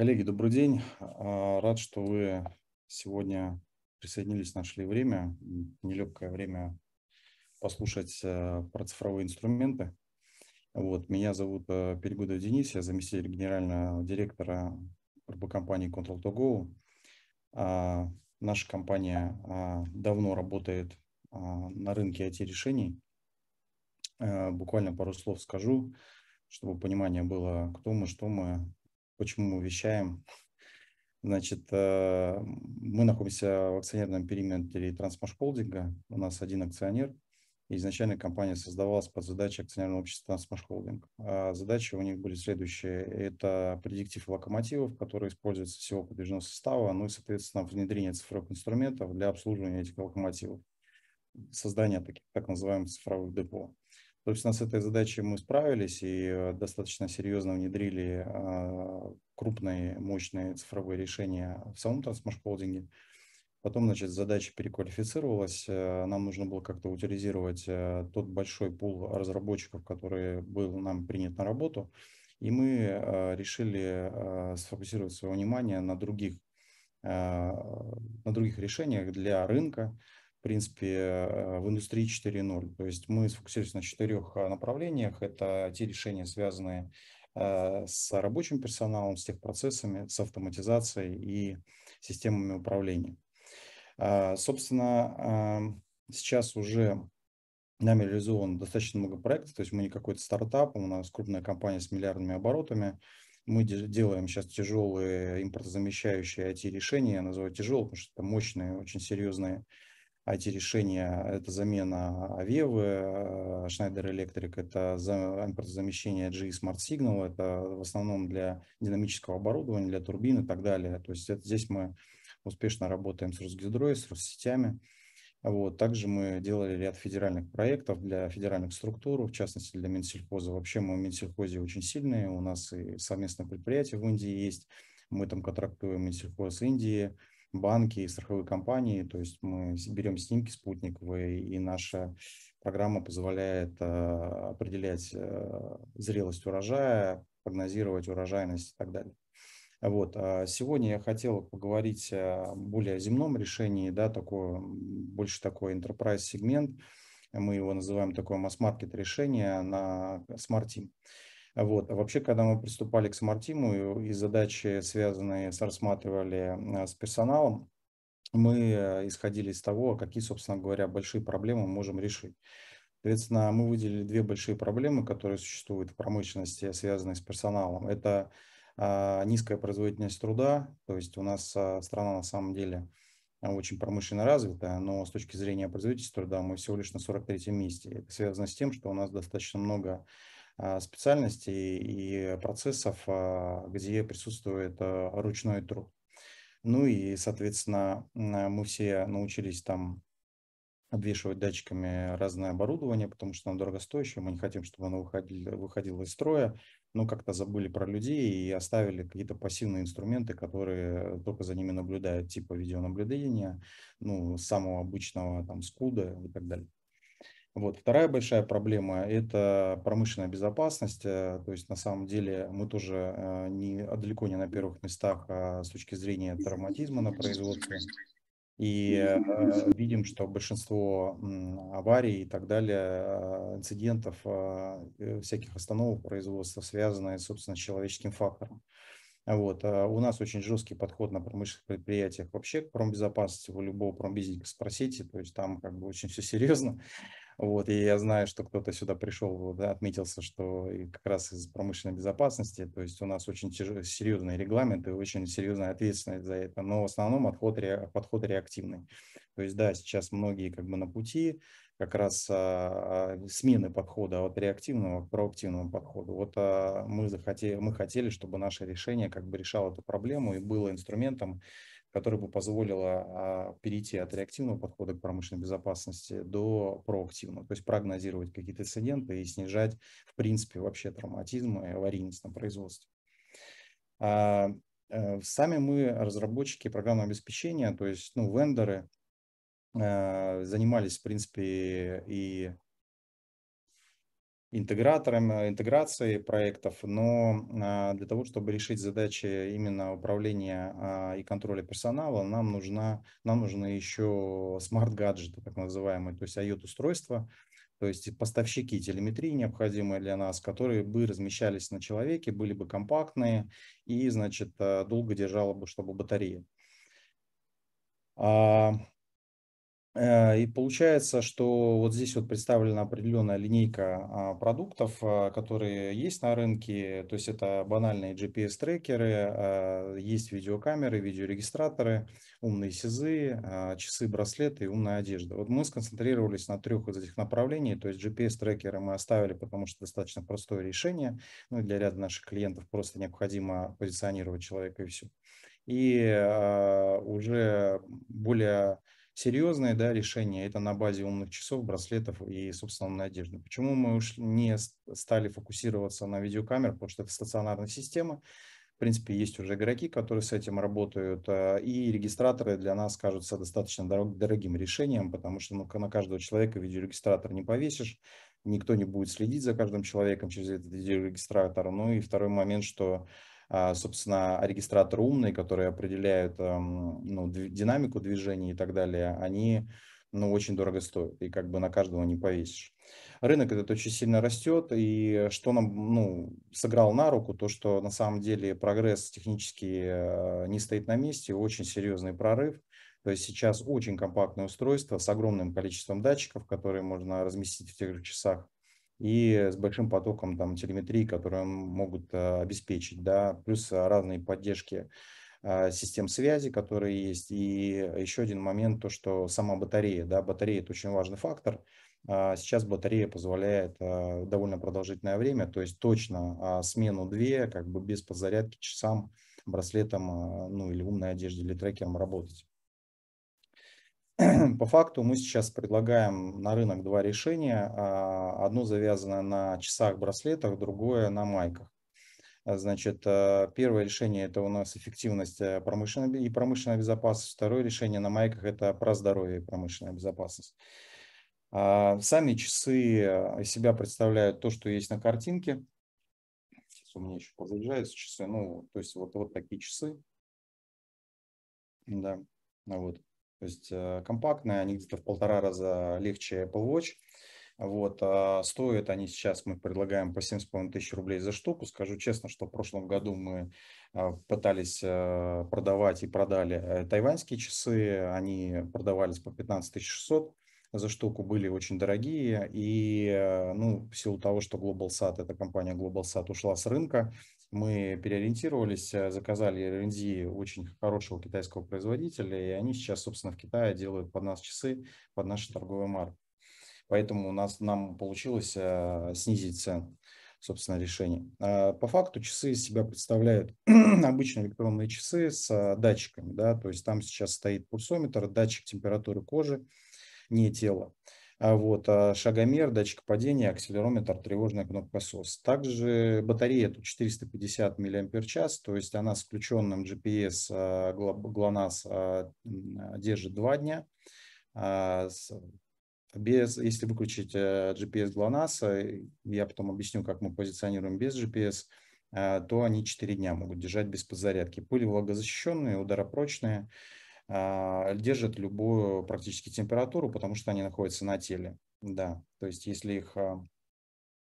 Коллеги, добрый день. А, рад, что вы сегодня присоединились, нашли время, нелегкое время послушать э, про цифровые инструменты. Вот, меня зовут э, Перегудов Денис, я заместитель генерального директора компании Control to Go. А, наша компания а, давно работает на рынке IT-решений. Э, буквально пару слов скажу, чтобы понимание было, кто мы, что мы, почему мы вещаем. Значит, э, мы находимся в акционерном периметре Трансмаш Холдинга. У нас один акционер. изначально компания создавалась под задачей акционерного общества Трансмаш Холдинг. А задачи у них были следующие. Это предиктив локомотивов, которые используются всего подвижного состава, ну и, соответственно, внедрение цифровых инструментов для обслуживания этих локомотивов. Создание таких так называемых цифровых депо. То есть нас с этой задачей мы справились и э, достаточно серьезно внедрили а, крупные, мощные цифровые решения в самом трансмаш Потом, значит, задача переквалифицировалась. Э, нам нужно было как-то утилизировать э, тот большой пул разработчиков, который был нам принят на работу. И мы решили сфокусировать свое внимание на других, на других решениях для рынка, в принципе, э, в индустрии 4.0. То есть мы сфокусировались на четырех э, направлениях. Это те решения, связанные э, с рабочим персоналом, с техпроцессами, с автоматизацией и системами управления. Собственно, сейчас уже нами реализовано достаточно много проектов, то есть мы не какой-то стартап, у нас крупная компания с миллиардными оборотами, мы делаем сейчас тяжелые импортозамещающие IT-решения, я называю тяжелые, потому что это мощные, очень серьезные IT-решения а – это замена АВЕВЫ, а, Schneider Electric – это замещение GE Smart Signal, это в основном для динамического оборудования, для турбин и так далее. То есть это, здесь мы успешно работаем с Росгидрой, с Россетями. Вот. Также мы делали ряд федеральных проектов для федеральных структур, в частности для Минсельхоза. Вообще мы в Минсельхозе очень сильные, у нас и совместное предприятие в Индии есть, мы там контрактуем Минсельхоз Индии, банки и страховые компании. То есть мы берем снимки спутниковые, и наша программа позволяет а, определять а, зрелость урожая, прогнозировать урожайность и так далее. Вот. А, сегодня я хотел поговорить о более земном решении, да, такой больше такой enterprise сегмент. Мы его называем такое масс-маркет решение на Smart Team. Вот. А вообще, когда мы приступали к смарт-тиму и задачи, связанные с рассматривали а, с персоналом, мы э, исходили из того, какие, собственно говоря, большие проблемы мы можем решить. Соответственно, мы выделили две большие проблемы, которые существуют в промышленности, связанные с персоналом. Это а, низкая производительность труда, то есть у нас а, страна на самом деле очень промышленно развитая, но с точки зрения производительности труда мы всего лишь на 43 месте. Это связано с тем, что у нас достаточно много а, специальностей и процессов, а, где присутствует а, ручной труд. Ну и, соответственно, мы все научились там обвешивать датчиками разное оборудование, потому что оно дорогостоящее, мы не хотим, чтобы оно выходило, выходило из строя, но как-то забыли про людей и оставили какие-то пассивные инструменты, которые только за ними наблюдают, типа видеонаблюдения, ну, самого обычного там скуда и так далее. Вот. Вторая большая проблема – это промышленная безопасность. Э, то есть, на самом деле, мы тоже э, не, а далеко не на первых местах а с точки зрения травматизма на производстве. И э, видим, что большинство аварий и так далее, инцидентов, а, всяких остановок производства связаны, собственно, с человеческим фактором. Вот. А у нас очень жесткий подход на промышленных предприятиях вообще к промбезопасности. У любого промбизника спросите, то есть там как бы очень все серьезно. Вот, и я знаю, что кто-то сюда пришел, да, отметился, что как раз из промышленной безопасности, то есть у нас очень серьезные регламенты, очень серьезная ответственность за это, но в основном отход, подход реактивный. То есть, да, сейчас многие как бы на пути, как раз а, а смены подхода от реактивного к проактивному подходу. Вот а, мы захотели, мы хотели, чтобы наше решение как бы решало эту проблему и было инструментом которая бы позволила а, перейти от реактивного подхода к промышленной безопасности до проактивного, то есть прогнозировать какие-то инциденты и снижать, в принципе, вообще травматизм и аварийность на производстве. А, э, сами мы, разработчики программного обеспечения, то есть ну, вендоры, э, занимались, в принципе, и интеграторами э, интеграции проектов, но а, для того, чтобы решить задачи именно управления а, и контроля персонала, нам, нужна, нам нужны еще смарт-гаджеты, так называемые, то есть IoT-устройства, то есть поставщики телеметрии, необходимые для нас, которые бы размещались на человеке, были бы компактные и, значит, э, долго держала бы, чтобы батарея. А, Э, и получается, что вот здесь вот представлена определенная линейка а, продуктов, а, которые есть на рынке. То есть это банальные GPS-трекеры, а, есть видеокамеры, видеорегистраторы, умные СИЗы, часы, браслеты и умная одежда. Вот мы сконцентрировались на трех из этих направлений. То есть GPS-трекеры мы оставили, потому что достаточно простое решение. Ну, для ряда наших клиентов просто необходимо позиционировать человека и все. И уже более серьезное, да, решение это на базе умных часов, браслетов и собственной одежды. Почему мы уж не стали фокусироваться на видеокамерах, потому что это стационарная система, в принципе, есть уже игроки, которые с этим работают, а, и регистраторы для нас кажутся достаточно дорогим решением, потому что ну, на каждого человека видеорегистратор не повесишь, никто не будет следить за каждым человеком через этот видеорегистратор. Ну и второй момент, что а, собственно, регистраторы умные, которые определяют эм, ну, динамику движения и так далее, они ну, очень дорого стоят, и как бы на каждого не повесишь. Рынок этот очень сильно растет, и что нам ну, сыграл на руку, то, что на самом деле прогресс технически э, не стоит на месте, очень серьезный прорыв. То есть сейчас очень компактное устройство с огромным количеством датчиков, которые можно разместить в тех же часах и с большим потоком там, телеметрии, которые могут э, обеспечить, да, плюс э, разные поддержки э, систем связи, которые есть. И еще один момент, то, что сама батарея, да, батарея – это очень важный фактор. А сейчас батарея позволяет довольно продолжительное время, то есть точно а, смену две, как бы без подзарядки часам, браслетом, ну или умной одежде, или трекером работать. По факту мы сейчас предлагаем на рынок два решения. А, одно завязано на часах, браслетах, другое на майках. Значит, э, первое решение – это у нас эффективность э, промышленной и промышленная безопасность. Второе решение на майках – это про здоровье и промышленная безопасность. А, сами часы э, из себя представляют то, что есть на картинке. Сейчас у меня еще подзаряжаются часы. Ну, то есть вот, вот такие часы. Да, вот. То есть э, компактные, они где-то в полтора раза легче Apple Watch. Вот, а стоят они сейчас, мы предлагаем по 7,5 тысяч рублей за штуку. Скажу честно, что в прошлом году мы а, пытались э, продавать и продали э, тайваньские часы. Они продавались по 15 600 за штуку, были очень дорогие. И ну, в силу того, что GlobalSat, эта компания GlobalSat ушла с рынка, мы переориентировались, э, заказали R&D очень хорошего китайского производителя, и они сейчас, собственно, в Китае делают под нас часы, под наши торговые марки. Поэтому у нас, нам получилось э, снизить цену, собственно, решение. А, по факту часы из себя представляют обычные электронные часы с э, датчиками, да, то есть там сейчас стоит пульсометр, датчик температуры кожи, не тела. А вот, а шагомер, датчик падения, акселерометр, тревожная кнопка SOS. Также батарея тут 450 мАч, то есть она с включенным GPS GLONASS а, держит 2 дня. Без, если выключить э, GPS GLONASS, я потом объясню, как мы позиционируем без GPS, то они 4 дня могут держать без подзарядки. Пыли влагозащищенные, ударопрочные. А, держат любую практически температуру, потому что они находятся на теле. Да, то есть если их... А,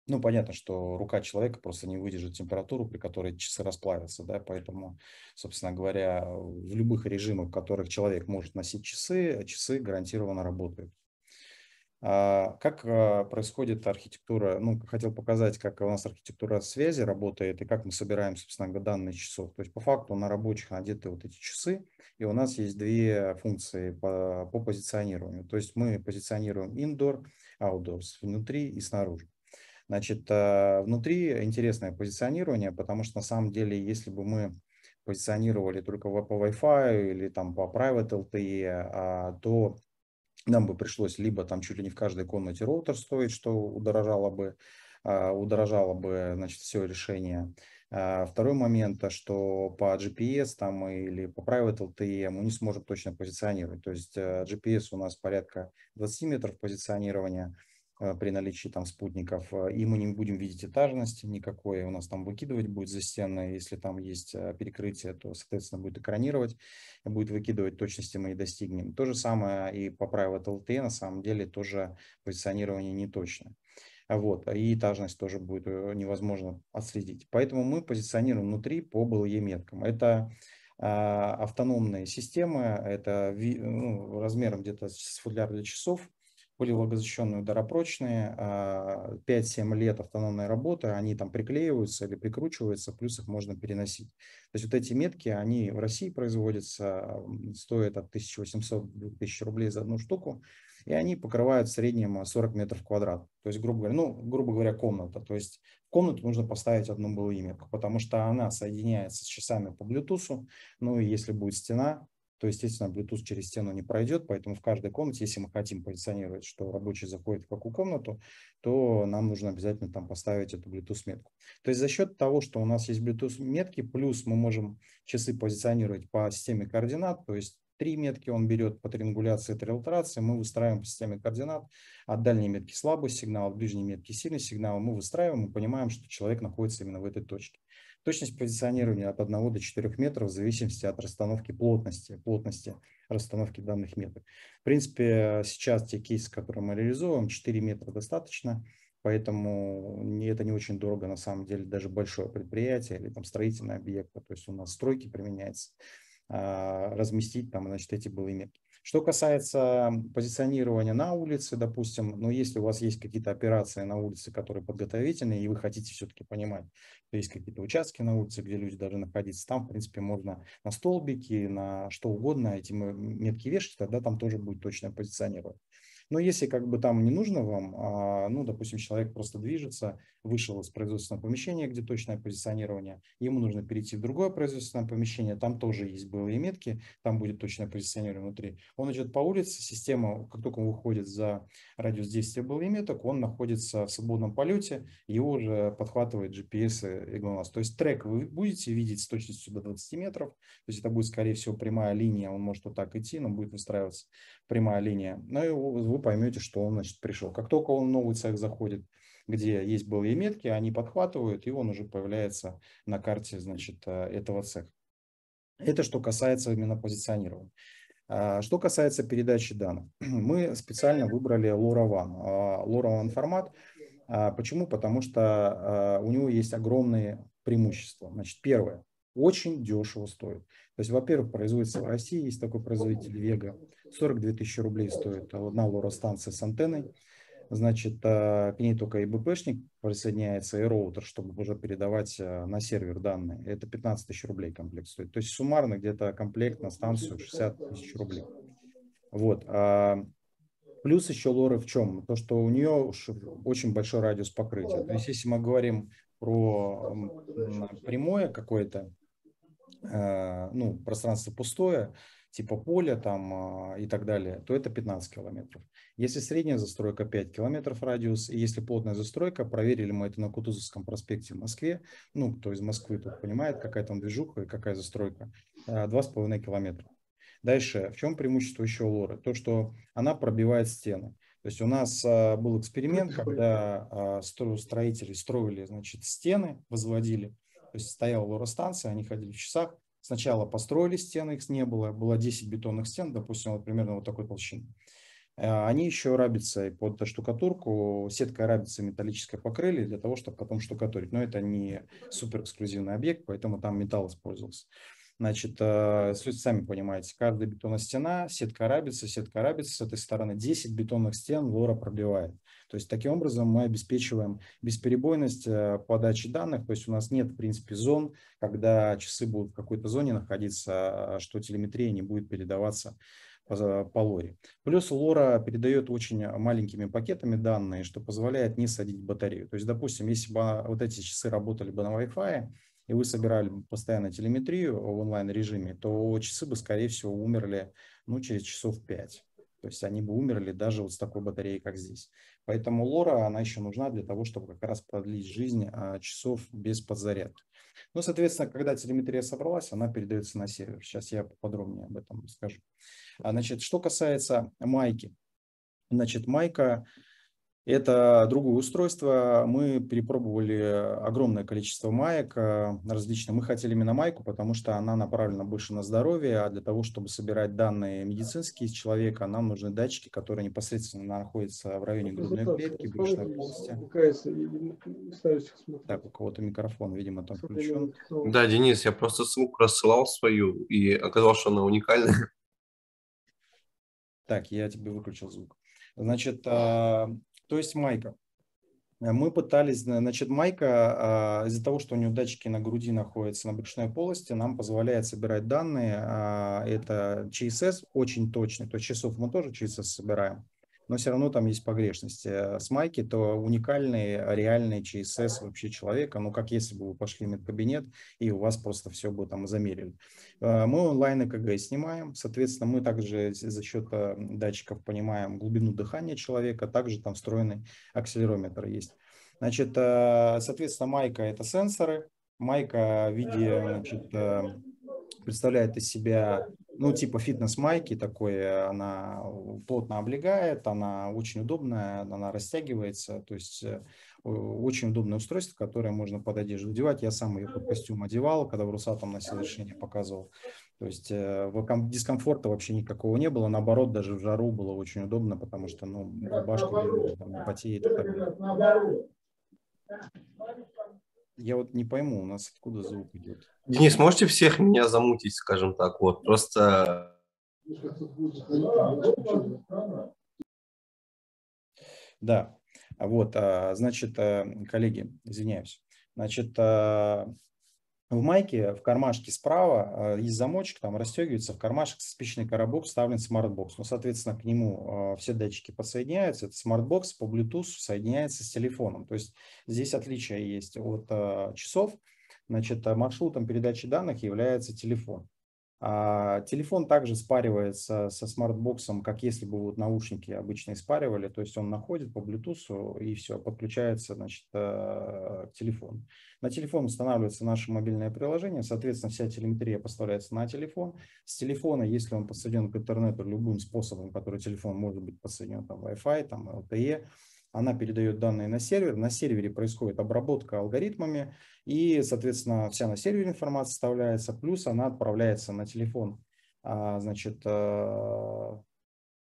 ну, понятно, что рука человека просто не выдержит температуру, при которой часы расплавятся, да, поэтому, собственно говоря, в любых режимах, в которых человек может носить часы, часы гарантированно работают. А, как а, происходит архитектура? Ну, хотел показать, как у нас архитектура связи работает и как мы собираем, собственно, данные часов. То есть по факту на рабочих надеты вот эти часы, и у нас есть две функции по, по позиционированию. То есть мы позиционируем indoor, outdoors, внутри и снаружи. Значит, а, внутри интересное позиционирование, потому что на самом деле, если бы мы позиционировали только по Wi-Fi или там по Private LTE, то нам бы пришлось либо там чуть ли не в каждой комнате роутер стоить, что удорожало бы, а, удорожало бы значит, все решение. А, второй момент, что по GPS там или по Private LTE мы не сможем точно позиционировать. То есть э, GPS у нас порядка 20 метров позиционирования, а, при наличии там спутников, а, и мы не будем видеть этажности никакой, у нас там выкидывать будет за стены, если там есть а, перекрытие, то, соответственно, будет экранировать, будет выкидывать, точности мы и достигнем. То же самое и по правилу ТЛТ на самом деле, тоже позиционирование неточное. Вот, и этажность тоже будет э, невозможно отследить. Поэтому мы позиционируем внутри по BLE меткам. Это автономные системы, это ну, размером где-то с футляр для часов, были влагозащищенные ударопрочные, 5-7 а, лет автономной работы, они там приклеиваются или прикручиваются, плюс их можно переносить. То есть вот эти метки, они в России производятся, стоят от 1800-2000 рублей за одну штуку, и они покрывают в среднем 40 метров квадрат. То есть, грубо говоря, ну, грубо говоря, комната. То есть в комнату нужно поставить одну БЛИ метку, потому что она соединяется с часами по Bluetooth, ну и если будет стена, то, естественно, Bluetooth через стену не пройдет, поэтому в каждой комнате, если мы хотим позиционировать, что рабочий заходит в какую комнату, то нам нужно обязательно там поставить эту Bluetooth-метку. То есть за счет того, что у нас есть Bluetooth-метки, плюс мы можем часы позиционировать по системе координат, то есть три метки он берет по триангуляции и трилитерации, мы выстраиваем по системе координат, от дальней метки слабый сигнал, от ближней метки сильный сигнал, мы выстраиваем и понимаем, что человек находится именно в этой точке. Точность позиционирования от 1 до 4 метров в зависимости от расстановки плотности, плотности расстановки данных меток. В принципе, сейчас те кейсы, которые мы реализовываем, 4 метра достаточно, поэтому это не очень дорого, на самом деле, даже большое предприятие или там строительный объект, то есть у нас стройки применяется, а, разместить там, значит, эти были метки. Что касается позиционирования на улице, допустим, ну, если у вас есть какие-то операции на улице, которые подготовительные, и вы хотите все-таки понимать, что есть какие-то участки на улице, где люди должны находиться, там, в принципе, можно на столбики, на что угодно эти метки вешать, тогда там тоже будет точное позиционирование. Но если как бы там не нужно вам, а, ну, допустим, человек просто движется, вышел из производственного помещения, где точное позиционирование, ему нужно перейти в другое производственное помещение, там тоже есть белые метки, там будет точное позиционирование внутри. Он идет по улице, система, как только он выходит за радиус действия белых меток, он находится в свободном полете, его уже подхватывает GPS и глонасс То есть трек вы будете видеть с точностью до 20 метров, то есть это будет, скорее всего, прямая линия, он может вот так идти, но будет выстраиваться прямая линия. Но ну его вы поймете, что он значит, пришел. Как только он в новый цех заходит, где есть былые метки, они подхватывают, и он уже появляется на карте значит, э, этого цеха. Это что касается именно позиционирования. А, что касается передачи данных, мы специально выбрали LoRaWAN. LoRaWAN а, формат. А, почему? Потому что у него есть огромные преимущества. Значит, первое очень дешево стоит. То есть, во-первых, производится в России, есть такой производитель Вега, 42 тысячи рублей стоит одна лоростанция с антенной. Значит, а, к ней только и БПшник присоединяется, и роутер, чтобы уже передавать а, на сервер данные. Это 15 тысяч рублей комплект стоит. То есть суммарно где-то комплект на станцию 60 тысяч рублей. Вот. А, плюс еще лоры в чем? То, что у нее очень большой радиус покрытия. То есть если мы говорим про прямое какое-то Э, ну, пространство пустое, типа поля там э, и так далее, то это 15 километров. Если средняя застройка 5 километров радиус, и если плотная застройка, проверили мы это на Кутузовском проспекте в Москве, ну, кто из Москвы тут понимает, какая там движуха и какая застройка, 2,5 э, километра. Дальше, в чем преимущество еще Лоры? То, что она пробивает стены. То есть у нас был эксперимент, когда строители строили значит, стены, возводили, то есть стояла лоростанция, они ходили в часах. Сначала построили стены, их не было. Было 10 бетонных стен, допустим, вот примерно вот такой толщины. Э, они еще рабицей под штукатурку, сеткой рабицы металлической покрыли для того, чтобы потом штукатурить. Но это не супер эксклюзивный объект, поэтому там металл использовался. Значит, э, сами понимаете, каждая бетонная стена, сетка рабицы, сетка рабицы, с этой стороны 10 бетонных стен лора пробивает. То есть таким образом мы обеспечиваем бесперебойность э, подачи данных, то есть у нас нет, в принципе, зон, когда часы будут в какой-то зоне находиться, а что телеметрия не будет передаваться по лоре. Плюс лора передает очень маленькими пакетами данные, что позволяет не садить батарею. То есть, допустим, если бы вот эти часы работали бы на Wi-Fi, и вы собирали бы постоянно телеметрию в онлайн-режиме, то часы бы, скорее всего, умерли ну, через часов 5. То есть они бы умерли даже вот с такой батареей, как здесь. Поэтому лора, она еще нужна для того, чтобы как раз продлить жизнь а, часов без подзарядки. Ну, соответственно, когда телеметрия собралась, она передается на сервер. Сейчас я подробнее об этом скажу. А, значит, что касается майки. Значит, майка это другое устройство. Мы перепробовали огромное количество маек э, различных. Мы хотели именно майку, потому что она направлена больше на здоровье, а для того, чтобы собирать данные медицинские из человека, нам нужны датчики, которые непосредственно находятся в районе грудной клетки, брюшной полости. Так, у кого-то микрофон, видимо, там включен. Да, Денис, я просто ссылку рассылал свою, и оказалось, что она уникальная. Так, я тебе выключил звук. Значит, а. э, то есть майка. Э, мы пытались, значит, майка а, из-за того, что у нее датчики на груди находятся, на брюшной полости, нам позволяет собирать данные. А, это ЧСС очень точный, то есть часов мы тоже ЧСС собираем но все равно там есть погрешности. Э, с Майки то уникальный, а, реальный ЧСС вообще человека, ну как если бы вы пошли в медкабинет и у вас просто все бы там замерили. Э, мы онлайн ЭКГ снимаем, соответственно, мы также за счет э, датчиков понимаем глубину дыхания человека, также там встроенный акселерометр есть. Значит, соответственно, майка – это сенсоры, майка в виде значит, представляет из себя ну, типа фитнес-майки такой, она плотно облегает, она очень удобная, она растягивается, то есть э, очень удобное устройство, которое можно под одежду одевать. Я сам ее под костюм одевал, когда в Русатом носил решение, показывал. То есть э, дискомфорта вообще никакого не было, наоборот, даже в жару было очень удобно, потому что, ну, рубашка там, потеет так далее я вот не пойму, у нас откуда звук идет. Денис, можете всех меня замутить, скажем так, вот, просто... Да, а вот, а, значит, э, коллеги, извиняюсь. Значит, а, в майке в кармашке справа э, есть замочек, там расстегивается, в кармашек спичный коробок вставлен смартбокс. Ну, соответственно, к нему э, все датчики подсоединяются. Это смартбокс по Bluetooth соединяется с телефоном. То есть здесь отличие есть от э, часов. Значит, маршрутом передачи данных является телефон. А, телефон также спаривается со смартбоксом, как если бы вот наушники обычные спаривали, то есть он находит по Bluetooth и все, подключается значит, э, к телефону. На телефон устанавливается наше мобильное приложение, соответственно, вся телеметрия поставляется на телефон. С телефона, если он подсоединен к интернету любым способом, который телефон может быть подсоединен, там Wi-Fi, там LTE, она передает данные на сервер, на сервере происходит обработка алгоритмами, и, соответственно, вся на сервере информация вставляется, плюс она отправляется на телефон, а, значит, э,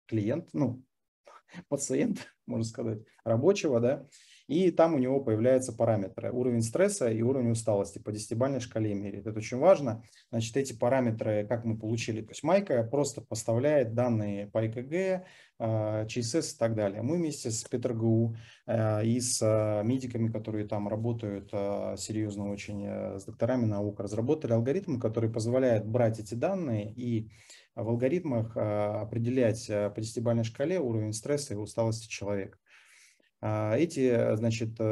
клиент, ну, пациент, можно сказать, рабочего, да, и там у него появляются параметры уровень стресса и уровень усталости по десятибальной шкале меряет. Это очень важно. Значит, эти параметры, как мы получили, то есть Майка просто поставляет данные по ЭКГ, ЧСС а, и так далее. Мы вместе с ПетрГУ а, и с а, медиками, которые там работают серьезно очень, с докторами наук, разработали алгоритмы, которые позволяют брать эти данные и в алгоритмах определять по десятибальной шкале уровень стресса и усталости человека. А эти, значит, э,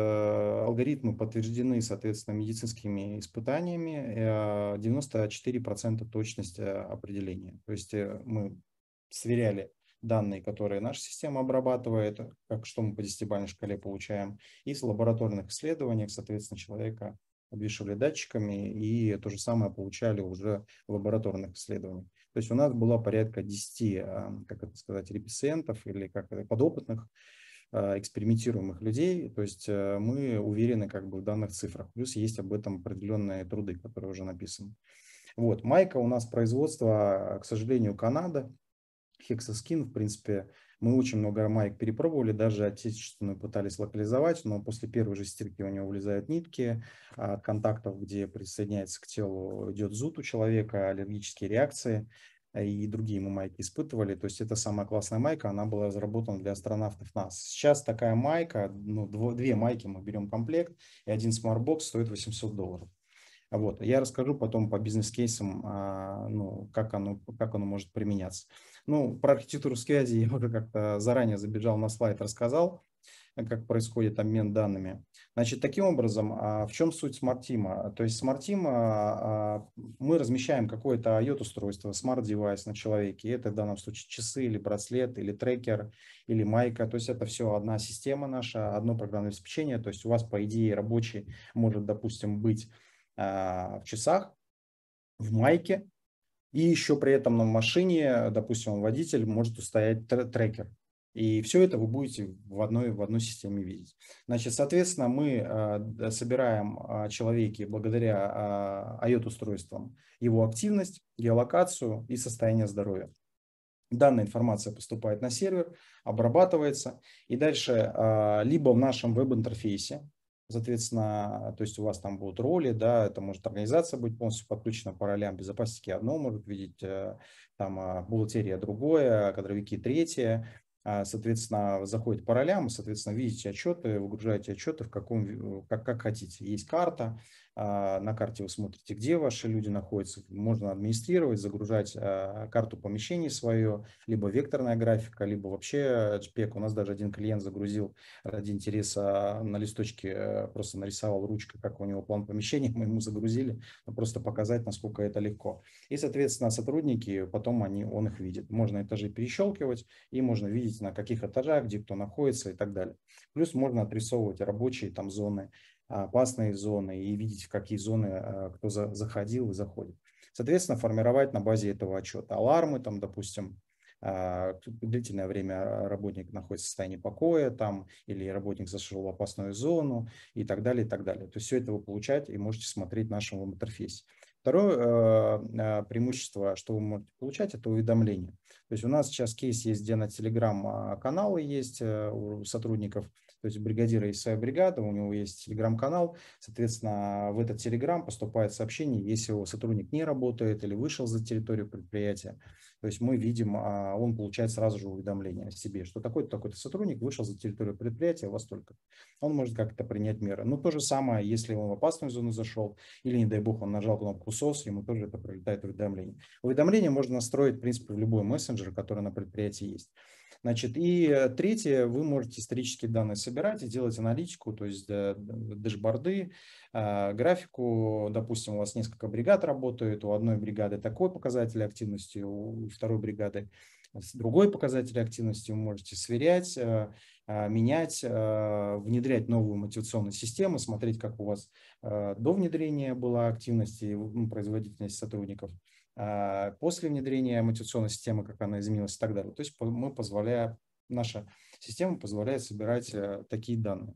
алгоритмы подтверждены, соответственно, медицинскими испытаниями. 94% а, точность э, определения. То есть э, мы сверяли данные, которые наша система обрабатывает, как что мы по десятибалльной шкале получаем, и с лабораторных исследований, соответственно, человека обвешивали датчиками и то же самое получали уже в лабораторных исследованиях. То есть у нас было порядка 10, а, как это сказать, реписентов или как подопытных, Э, экспериментируемых людей, то есть э, мы уверены как бы в данных цифрах, плюс есть об этом определенные труды, которые уже написаны. Вот, майка у нас производство, э, к сожалению, Канада, Hexaskin, в принципе, мы очень много майк перепробовали, даже отечественную пытались локализовать, но после первой же стирки у него вылезают нитки, от контактов, где присоединяется к телу, идет зуд у человека, аллергические реакции. Э, и другие мы майки испытывали. То есть это самая классная майка, она была разработана для астронавтов НАС. Сейчас такая майка, ну, дво, две майки мы берем комплект, и один смартбокс стоит 800 долларов. Вот. Я расскажу потом по бизнес-кейсам, а, ну, как, оно, как оно может применяться. Ну, про архитектуру связи я уже как-то заранее забежал на слайд, рассказал, как происходит обмен данными. Значит, таким образом, а, в чем суть Smart Team? То есть Smart Team, а, а, мы размещаем какое-то IoT-устройство, смарт-девайс на человеке, это в данном случае часы или браслет, или трекер, или майка, то есть это все одна система наша, одно программное обеспечение, то есть у вас, по идее, рабочий может, допустим, быть в часах, в майке, и еще при этом на машине, допустим, водитель может устоять трекер. И все это вы будете в одной, в одной системе видеть. Значит, соответственно, мы а, собираем а, человеке благодаря а, IOT-устройствам его активность, геолокацию и состояние здоровья. Данная информация поступает на сервер, обрабатывается, и дальше либо в нашем веб-интерфейсе, соответственно, то есть у вас там будут роли, да, это может организация быть полностью подключена по ролям, безопасники одно может видеть, э, там бухгалтерия другое, кадровики третье, а, соответственно, заходите по ролям, соответственно, видите отчеты, выгружаете отчеты в каком, как, как хотите. Есть карта, а, на карте вы смотрите, где ваши люди находятся. Можно администрировать, загружать а, карту помещений свое, либо векторная графика, либо вообще JPEG. У нас даже один клиент загрузил ради интереса на листочке, э, просто нарисовал ручкой, как у него план помещений, мы ему загрузили, ну, просто показать, насколько это легко. И, соответственно, сотрудники, потом они, он их видит. Можно этажи перещелкивать, и можно видеть, на каких этажах, где кто находится и так далее. Плюс можно отрисовывать рабочие там зоны, опасные зоны и видеть, в какие зоны а, кто заходил и заходит. Соответственно, формировать на базе этого отчета алармы, там, допустим, а, длительное время работник находится в состоянии покоя там, или работник зашел в опасную зону и так далее, и так далее. То есть все это вы получаете и можете смотреть в нашем интерфейсе Второе а, преимущество, что вы можете получать, это уведомления. То есть у нас сейчас кейс есть, где на телеграм каналы есть э, у сотрудников – то есть у бригадира есть своя бригада, у него есть телеграм-канал, соответственно, в этот телеграм поступает сообщение, если его сотрудник не работает или вышел за территорию предприятия. То есть мы видим, а, он получает сразу же уведомление о себе, что такой-то такой-то сотрудник вышел за территорию предприятия, у вас только. Он может как-то принять меры. Но ну, то же самое, если он в опасную зону зашел, или, не дай бог, он нажал кнопку СОС, ему тоже это прилетает уведомление. Уведомление можно настроить, в принципе, в любой мессенджер, который на предприятии есть. Значит, и э, третье, вы можете исторические данные собирать и делать аналитику, то есть э, дэшборды, а, графику. Допустим, у вас несколько бригад работают, у одной бригады такой показатель активности, у второй бригады другой показатель активности. Вы можете сверять, э, а, менять, внедрять новую мотивационную систему, смотреть, как у вас до внедрения была активность и производительность сотрудников – а, после внедрения мотивационной системы, как она изменилась и так далее. То есть мы позволяем, наша система позволяет собирать э, такие данные.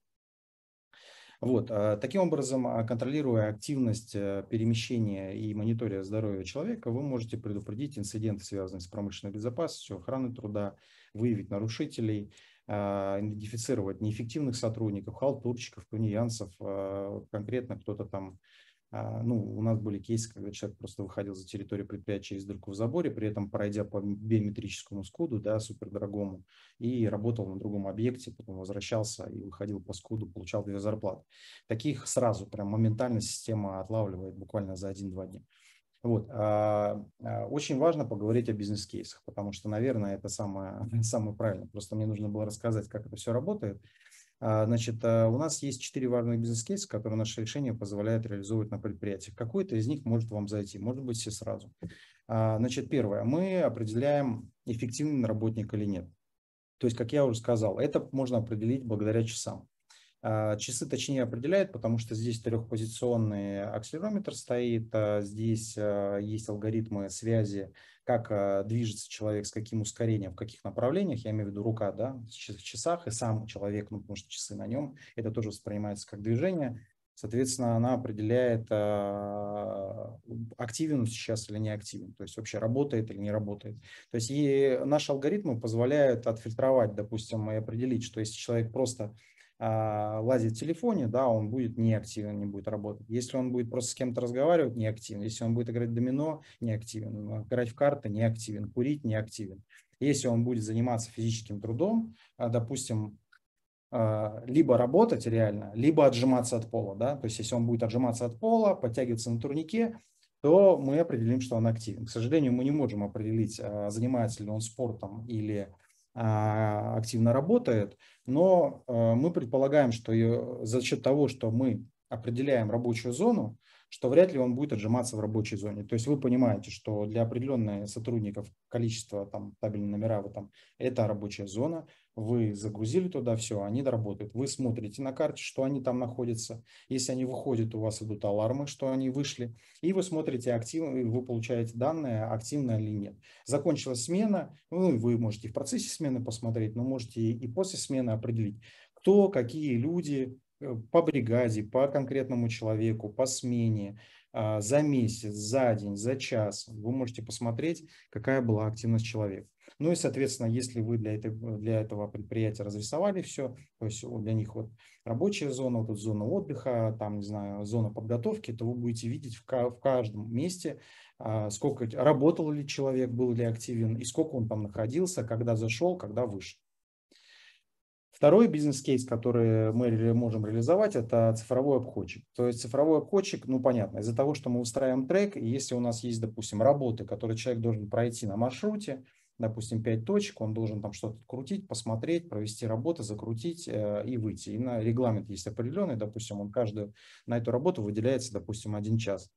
Вот. А, таким образом, а, контролируя активность э, перемещения и мониторя здоровья человека, вы можете предупредить инциденты, связанные с промышленной безопасностью, охраной труда, выявить нарушителей, идентифицировать неэффективных сотрудников, халтурщиков, тунеянцев, конкретно кто-то там а, ну, у нас были кейсы, когда человек просто выходил за территорию предприятия через дырку в заборе, при этом пройдя по биометрическому скуду, да, супердорогому, и работал на другом объекте, потом возвращался и выходил по скуду, получал две зарплаты. Таких сразу, прям моментально система отлавливает буквально за один-два дня. Вот. А, а, очень важно поговорить о бизнес-кейсах, потому что, наверное, это самое, самое правильное. Просто мне нужно было рассказать, как это все работает, а, значит, э, у нас есть четыре важных бизнес-кейса, которые наше решение позволяет реализовывать на предприятиях. Какой-то из них может вам зайти, может быть, все сразу. А, значит, первое. Мы определяем, эффективный работник или нет. То есть, как я уже сказал, это можно определить благодаря часам. А, часы точнее определяет, потому что здесь трехпозиционный акселерометр стоит, а, здесь а, есть алгоритмы связи, как движется человек, с каким ускорением, в каких направлениях, я имею в виду рука да, в часах, и сам человек, ну, потому что часы на нем, это тоже воспринимается как движение. Соответственно, она определяет, активен он сейчас или не активен, то есть вообще работает или не работает. То есть и наши алгоритмы позволяют отфильтровать, допустим, и определить, что если человек просто а, лазит в телефоне, да, он будет неактивен, не будет работать. Если он будет просто с кем-то разговаривать, неактивен. Если он будет играть в домино, неактивен. Играть в карты, неактивен. Курить, неактивен. Если он будет заниматься физическим трудом, а, допустим, а, либо работать реально, либо отжиматься от пола. Да? То есть если он будет отжиматься от пола, подтягиваться на турнике, то мы определим, что он активен. К сожалению, мы не можем определить, занимается ли он спортом или а, активно работает, но а, мы предполагаем, что за счет того, что мы определяем рабочую зону, что вряд ли он будет отжиматься в рабочей зоне. То есть вы понимаете, что для определенных сотрудников количество там табельные номера вот там, это рабочая зона, вы загрузили туда все, они доработают. Вы смотрите на карте, что они там находятся. Если они выходят, у вас идут алармы, что они вышли. И вы смотрите активно, вы получаете данные, активно или нет. Закончилась смена, ну, вы можете в процессе смены посмотреть, но можете и после смены определить, кто, какие люди э, по бригаде, по конкретному человеку, по смене, а, за месяц, за день, за час вы можете посмотреть, какая была активность человека. Ну и, соответственно, если вы для, этой, для этого предприятия разрисовали все, то есть для них вот рабочая зона, вот зона отдыха, там, не знаю, зона подготовки, то вы будете видеть в, в каждом месте, а, сколько работал ли человек, был ли активен, и сколько он там находился, когда зашел, когда вышел. Второй бизнес-кейс, который мы можем реализовать, это цифровой обходчик. То есть цифровой обходчик, ну понятно, из-за того, что мы устраиваем трек, и если у нас есть, допустим, работы, которые человек должен пройти на маршруте, допустим, 5 точек, он должен там что-то крутить, посмотреть, провести работу, закрутить э, и выйти. И на регламент есть определенный, допустим, он каждую на эту работу выделяется, допустим, один час.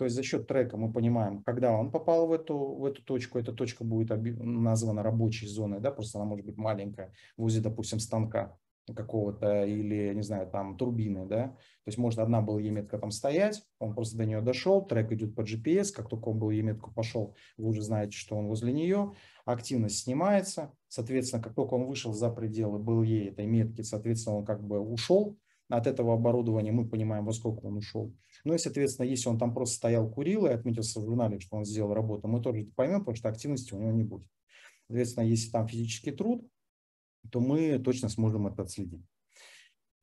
То есть за счет трека мы понимаем, когда он попал в эту, в эту точку, эта точка будет названа рабочей зоной, да, просто она может быть маленькая, возле, допустим, станка какого-то или, не знаю, там турбины, да, то есть может одна была е там стоять, он просто до нее дошел, трек идет по GPS, как только он был е пошел, вы уже знаете, что он возле нее, активность снимается, соответственно, как только он вышел за пределы был ей этой метки, соответственно, он как бы ушел от этого оборудования, мы понимаем, во сколько он ушел, ну и, соответственно, если он там просто стоял, курил и отметился в журнале, что он сделал работу, мы тоже это поймем, потому что активности у него не будет. Соответственно, если там физический труд, то мы точно сможем это отследить.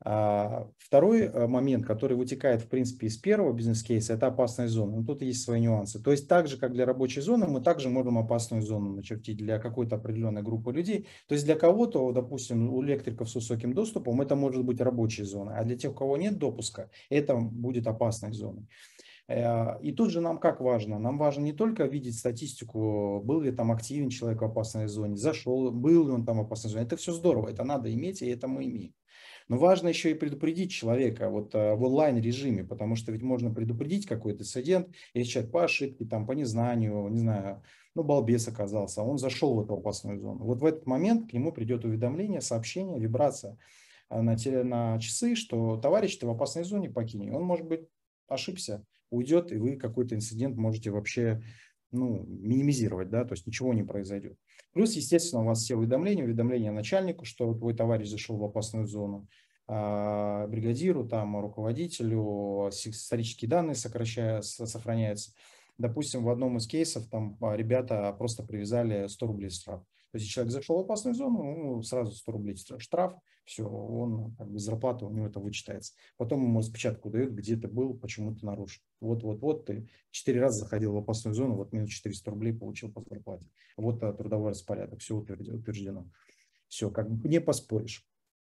А, второй э, момент, который вытекает, в принципе, из первого бизнес-кейса, это опасная зона. Но ну, тут есть свои нюансы. То есть так же, как для рабочей зоны, мы также можем опасную зону начертить для какой-то определенной группы людей. То есть для кого-то, допустим, у электриков с высоким доступом, это может быть рабочая зона, а для тех, у кого нет допуска, это будет опасной зоной. Э, и тут же нам как важно? Нам важно не только видеть статистику, был ли там активен человек в опасной зоне, зашел, был ли он там в опасной зоне. Это все здорово, это надо иметь, и это мы имеем. Но важно еще и предупредить человека вот э, в онлайн-режиме, потому что ведь можно предупредить какой-то инцидент, если человек по ошибке, там, по незнанию, не знаю, ну, балбес оказался, он зашел в эту опасную зону. Вот в этот момент к нему придет уведомление, сообщение, вибрация э, на, теле, на часы, что товарищ, ты в опасной зоне покинь. Он, может быть, ошибся, уйдет, и вы какой-то инцидент можете вообще ну, минимизировать, да, то есть ничего не произойдет. Плюс, естественно, у вас все уведомления, уведомления начальнику, что твой товарищ зашел в опасную зону, а, бригадиру, там, руководителю, исторические данные сокращая, сохраняются. Допустим, в одном из кейсов там а, ребята просто привязали 100 рублей штраф. То есть человек зашел в опасную зону, ну, сразу 100 рублей штраф, все, он, как бы, зарплата у него это вычитается. Потом ему распечатку дают, где ты был, почему ты нарушил. Вот-вот-вот, ты четыре раза заходил в опасную зону, вот минус 400 рублей получил по зарплате. Вот а, трудовой распорядок, все утверждено. Все, как бы не поспоришь.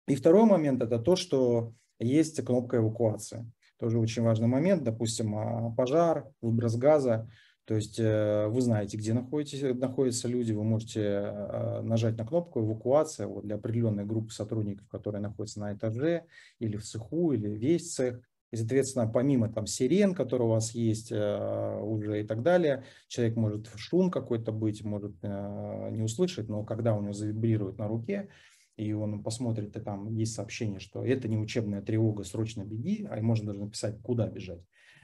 И второй момент – это то, что есть кнопка эвакуации. Тоже очень важный момент. Допустим, а, пожар, выброс газа – то есть э, вы знаете, где находитесь, находятся люди, вы можете э, нажать на кнопку «Эвакуация» вот, для определенной группы сотрудников, которые находятся на этаже или в цеху, или весь цех. И, соответственно, помимо там сирен, которые у вас есть э, уже и так далее, человек может шум какой-то быть, может не услышать, но когда у него завибрирует на руке, и он посмотрит, и там есть сообщение, что это не учебная тревога, срочно беги, а можно даже написать, куда бежать.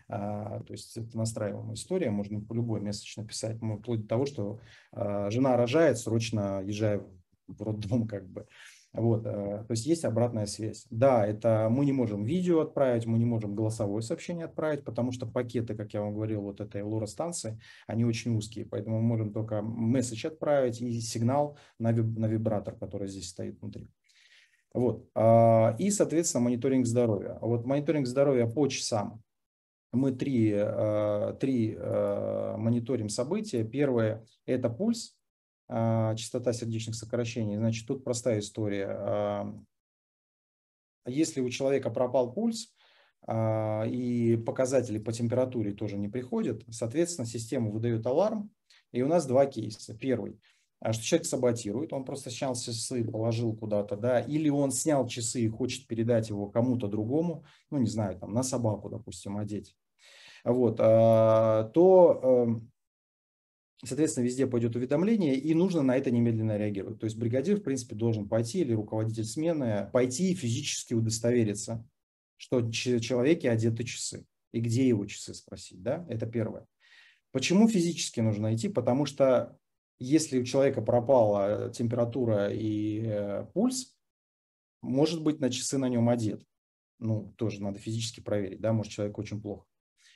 А, то есть это настраиваемая история, можно по любой месседж написать, ну, вплоть до того, что а, жена рожает, срочно езжай в роддом как бы. Вот, а, то есть есть обратная связь. Да, это мы не можем видео отправить, мы не можем голосовое сообщение отправить, потому что пакеты, как я вам говорил, вот этой лора-станции, они очень узкие, поэтому мы можем только месседж отправить и сигнал на, виб, на вибратор, который здесь стоит внутри. Вот. И, соответственно, мониторинг здоровья. Вот мониторинг здоровья по часам мы три, э, три э, мониторим события. Первое – это пульс, э, частота сердечных сокращений. Значит, тут простая история. Если у человека пропал пульс, и показатели по температуре тоже не приходят, соответственно, система выдает аларм, и у нас два кейса. Первый что человек саботирует, он просто снял часы, положил куда-то, да, или он снял часы и хочет передать его кому-то другому, ну, не знаю, там, на собаку, допустим, одеть вот, а, то эм, Соответственно, везде пойдет уведомление, и нужно на это немедленно реагировать. То есть бригадир, в принципе, должен пойти или руководитель смены пойти и физически удостовериться, что человеке одеты часы и где его часы спросить. Да? Это первое. Почему физически нужно идти? Потому что если у человека пропала температура и э, пульс, может быть, на часы на нем одет. Ну, тоже надо физически проверить, да, может, человек очень плохо.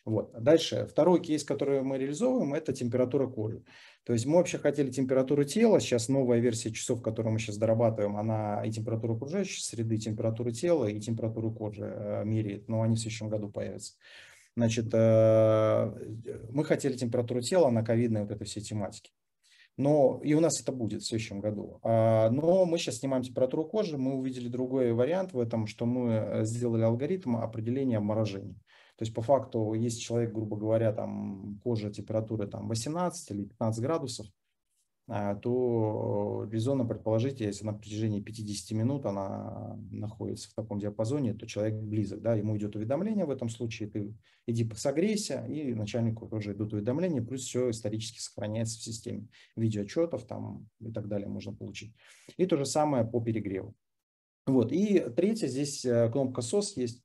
Вот. А дальше. Второй кейс, который мы реализовываем, это температура кожи. То есть мы вообще хотели температуру тела. Сейчас новая версия часов, которую мы сейчас дорабатываем, она и температуру окружающей среды, и температуру тела, и температуру кожи э, меряет. Но они в следующем году появятся. Значит, э, мы хотели температуру тела на ковидной вот этой всей тематике. Но и у нас это будет в следующем году. А, но мы сейчас снимаем температуру кожи, мы увидели другой вариант в этом, что мы э, сделали алгоритм определения обморожений. То есть по факту, если человек, грубо говоря, там кожа температуры там 18 или 15 градусов, а, то э, резонно предположить, если на протяжении 50 минут она находится в таком диапазоне, то человек близок, да, ему идет уведомление в этом случае, ты иди согрейся, и начальнику тоже идут уведомления, плюс все исторически сохраняется в системе видеоотчетов там и так далее можно получить. И то же самое по перегреву. Вот, и третье, здесь э, кнопка SOS есть,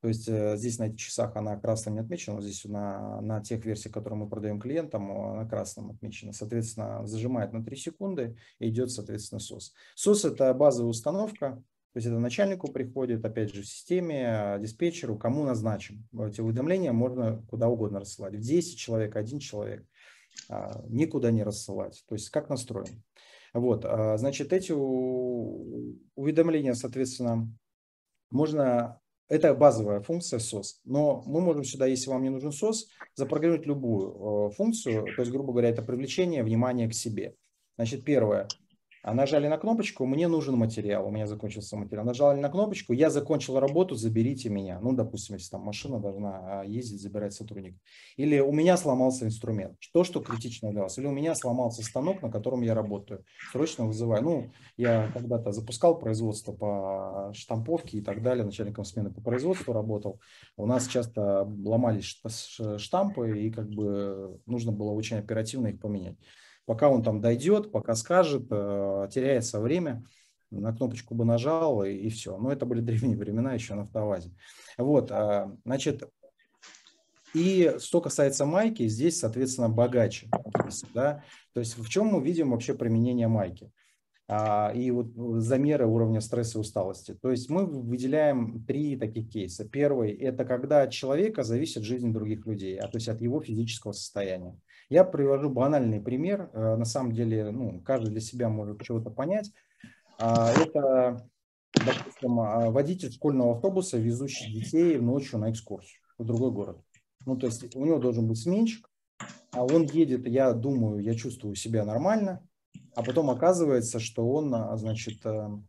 то есть э, здесь на этих часах она красным не отмечена, вот здесь на, на тех версиях, которые мы продаем клиентам, она красным отмечена. Соответственно, зажимает на 3 секунды и идет, соответственно, SOS. SOS – это базовая установка, то есть это начальнику приходит, опять же, в системе, э, диспетчеру, кому назначим. Э, эти уведомления можно куда угодно рассылать. В 10 человек, один человек. А, никуда не рассылать. То есть как настроен. Вот, а, значит, эти уведомления, соответственно, можно это базовая функция SOS. Но мы можем сюда, если вам не нужен SOS, запрограммировать любую э, функцию. То есть, грубо говоря, это привлечение внимания к себе. Значит, первое. А нажали на кнопочку, мне нужен материал, у меня закончился материал. Нажали на кнопочку, я закончил работу, заберите меня. Ну, допустим, если там машина должна а, ездить, забирать сотрудник. Или у меня сломался инструмент, то, что критично вас. Или у меня сломался станок, на котором я работаю. Срочно вызывай. Ну, я когда-то запускал производство по штамповке и так далее, начальником смены по производству работал. У нас часто ломались штампы, и как бы нужно было очень оперативно их поменять пока он там дойдет, пока скажет, э, теряется время, на кнопочку бы нажал и, и все. Но это были древние времена еще на автовазе. Вот, а, значит, и что касается майки, здесь, соответственно, богаче. Да? То есть в чем мы видим вообще применение майки? А, и вот замеры уровня стресса и усталости. То есть мы выделяем три таких кейса. Первый – это когда от человека зависит жизнь других людей, а то есть от его физического состояния. Я привожу банальный пример. Э, на самом деле, ну, каждый для себя может чего-то понять. А, это, допустим, а, водитель школьного автобуса, везущий детей ночью на экскурсию в другой город. Ну, то есть у него должен быть сменщик, а он едет, я думаю, я чувствую себя нормально, а потом оказывается, что он, а, значит, эм,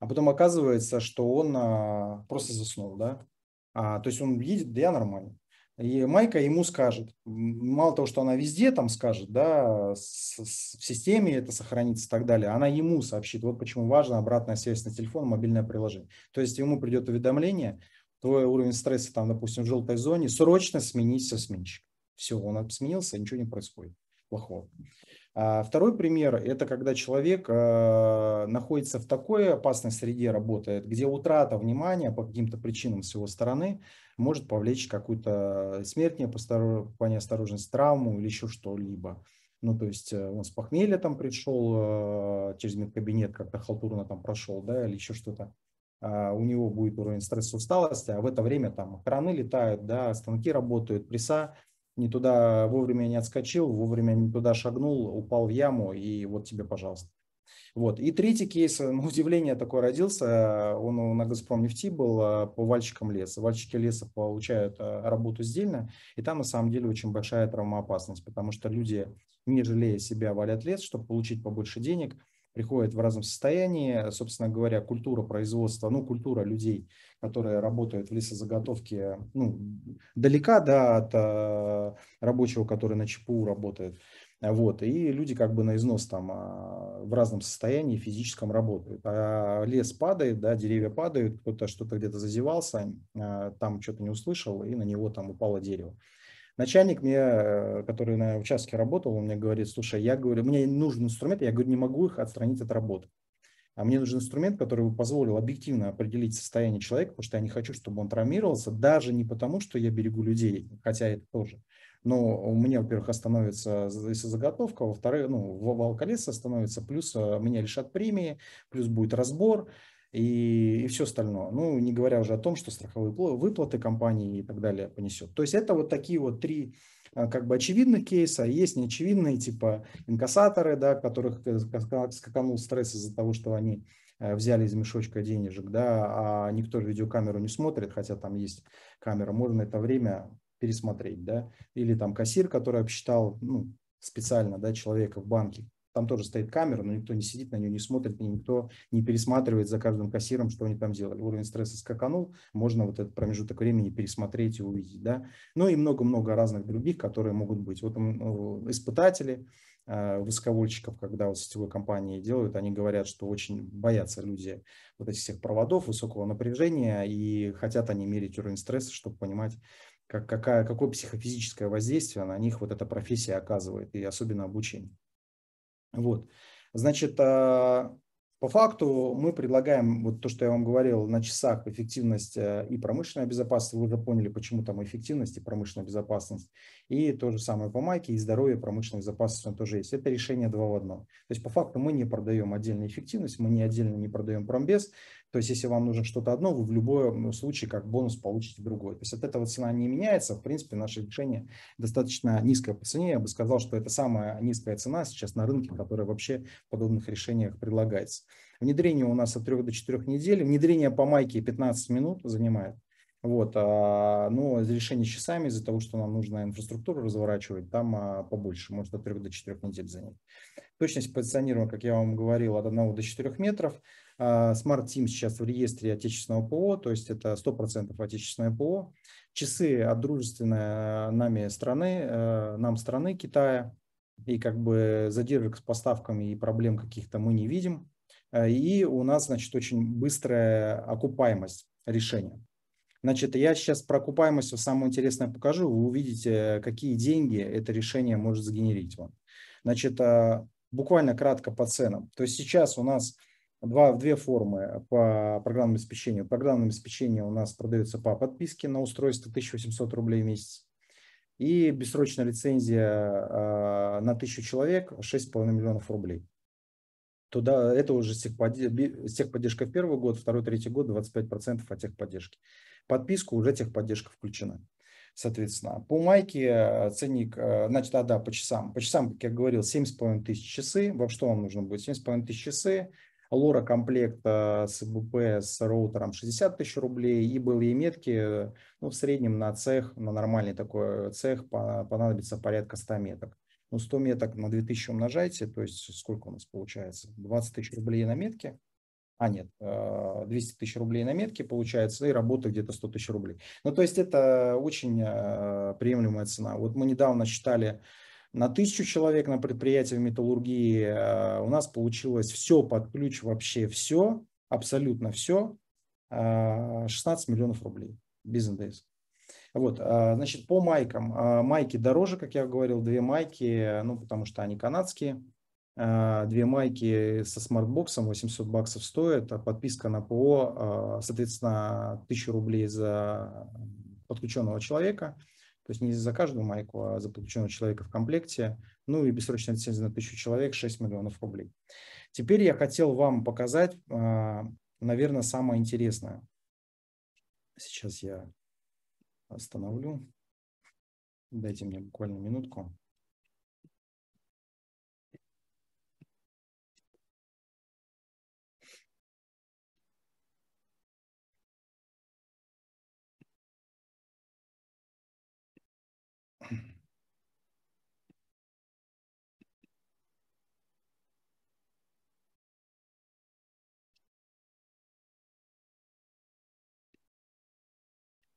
а потом оказывается, что он просто заснул, да? А, то есть он едет, да я нормально и Майка ему скажет. Мало того, что она везде там скажет, да, с, с, в системе это сохранится и так далее, она ему сообщит. Вот почему важна обратная связь на телефон, мобильное приложение. То есть ему придет уведомление, твой уровень стресса там, допустим, в желтой зоне, срочно сменись, со сменщика. Все, он сменился, ничего не происходит плохого. А второй пример – это когда человек э, находится в такой опасной среде, работает, где утрата внимания по каким-то причинам с его стороны – может повлечь какую-то смерть по неосторожности, травму или еще что-либо. Ну, то есть э, он с похмелья там пришел, э, через медкабинет как-то халтурно там прошел, да, или еще что-то. А, у него будет уровень стресса усталости, а в это время там краны летают, да, станки работают, пресса не туда вовремя не отскочил, вовремя не туда шагнул, упал в яму, и вот тебе, пожалуйста. Вот. И третий кейс, э, на удивление, такой родился. Э, он на «Газпром нефти» был э, по вальчикам леса. Вальчики леса получают работу сдельно, и там на самом деле очень большая травмоопасность, потому что люди, не жалея себя, валят лес, чтобы получить побольше денег – приходят в разном состоянии. Собственно говоря, культура производства, ну, культура людей, которые работают в лесозаготовке, ну, далека, да, от рабочего, который на ЧПУ работает. Вот, и люди как бы на износ там а, в разном состоянии физическом работают. А лес падает, да, деревья падают, кто-то что-то где-то зазевался, а, там что-то не услышал, и на него там упало дерево. Начальник мне, э, который на участке работал, он мне говорит, слушай, я говорю, мне нужен инструмент, я говорю, не могу их отстранить от работы. А мне нужен инструмент, который бы позволил объективно определить состояние человека, потому что я не хочу, чтобы он травмировался, даже не потому, что я берегу людей, хотя это тоже, но у меня, во-первых, остановится если заготовка, а во-вторых, ну, вал колец остановится, плюс а, меня лишат премии, плюс будет разбор и, и все остальное. Ну, не говоря уже о том, что страховые выплаты компании и так далее понесет. То есть это вот такие вот три а, как бы очевидных кейса, есть неочевидные, типа инкассаторы, да, которых скаканул стресс из-за того, что они э, взяли из мешочка денежек, да, а никто видеокамеру не смотрит, хотя там есть камера, можно это время пересмотреть, да, или там кассир, который обсчитал ну, специально, да, человека в банке, там тоже стоит камера, но никто не сидит на нее, не смотрит, и никто не пересматривает за каждым кассиром, что они там делали. Уровень стресса скаканул, можно вот этот промежуток времени пересмотреть и увидеть. Да? Ну и много-много разных других, которые могут быть. Вот ну, испытатели, э, высоковольщиков, когда вот сетевой компании делают, они говорят, что очень боятся люди вот этих всех проводов высокого напряжения и хотят они мерить уровень стресса, чтобы понимать, как, какая, какое психофизическое воздействие на них вот эта профессия оказывает, и особенно обучение. Вот. Значит, а, по факту мы предлагаем вот то, что я вам говорил, на часах эффективность э, и промышленная безопасность. Вы уже поняли, почему там эффективность и промышленная безопасность. И то же самое по майке, и здоровье, промышленной безопасности тоже есть. Это решение два в одном. То есть по факту мы не продаем отдельно эффективность, мы не отдельно не продаем промбез. То есть, если вам нужно что-то одно, вы в любом случае как бонус получите другое. То есть, от этого цена не меняется. В принципе, наше решение достаточно низкое по цене. Я бы сказал, что это самая низкая цена сейчас на рынке, которая вообще в подобных решениях предлагается. Внедрение у нас от 3 до 4 недель. Внедрение по майке 15 минут занимает. Вот, а, но решение часами из-за того, что нам нужно инфраструктуру разворачивать, там а, побольше, может от 3 до 4 недель занять. Точность позиционирования, как я вам говорил, от 1 до 4 метров. А, Smart Team сейчас в реестре отечественного ПО, то есть это 100% отечественное ПО. Часы от дружественной э, нами страны, э, нам страны Китая. И как бы задержек с поставками и проблем каких-то мы не видим. Э, и у нас, значит, очень быстрая окупаемость решения. Значит, я сейчас про окупаемость самое интересное покажу. Вы увидите, какие деньги это решение может сгенерить вам. Значит, буквально кратко по ценам. То есть сейчас у нас два, в две формы по программному обеспечению. Программное обеспечение у нас продается по подписке на устройство 1800 рублей в месяц. И бессрочная лицензия а, на тысячу человек 6,5 миллионов рублей. Туда, это уже техподдержка в первый год, второй, третий год 25% от техподдержки. Подписку уже техподдержка включена соответственно. По майке а, ценник, а, значит, а да, по часам. По часам, как я говорил, 7,5 тысяч часы. Во что вам нужно будет? 7,5 тысяч часы, лора комплект с БП с роутером 60 тысяч рублей и былые метки, ну, в среднем на цех, на нормальный такой цех понадобится порядка 100 меток. Ну, 100 меток на 2000 умножайте, то есть сколько у нас получается? 20 тысяч рублей на метке, а нет, 200 э, тысяч рублей на метке получается, и работа где-то 100 тысяч рублей. Ну, то есть это очень э, приемлемая цена. Вот мы недавно считали на тысячу человек на предприятии в металлургии э, у нас получилось все под ключ вообще все, абсолютно все, э, 16 миллионов рублей без НДС. Вот, э, значит, по майкам. Майки дороже, как я говорил, две майки, ну, потому что они канадские. Две майки со смартбоксом 800 баксов стоят, а подписка на ПО, соответственно, 1000 рублей за подключенного человека – то есть не за каждую майку, а за полученного человека в комплекте. Ну и бессрочная лицензия на тысячу человек 6 миллионов рублей. Теперь я хотел вам показать, а, наверное, самое интересное. Сейчас я остановлю. Дайте мне буквально минутку.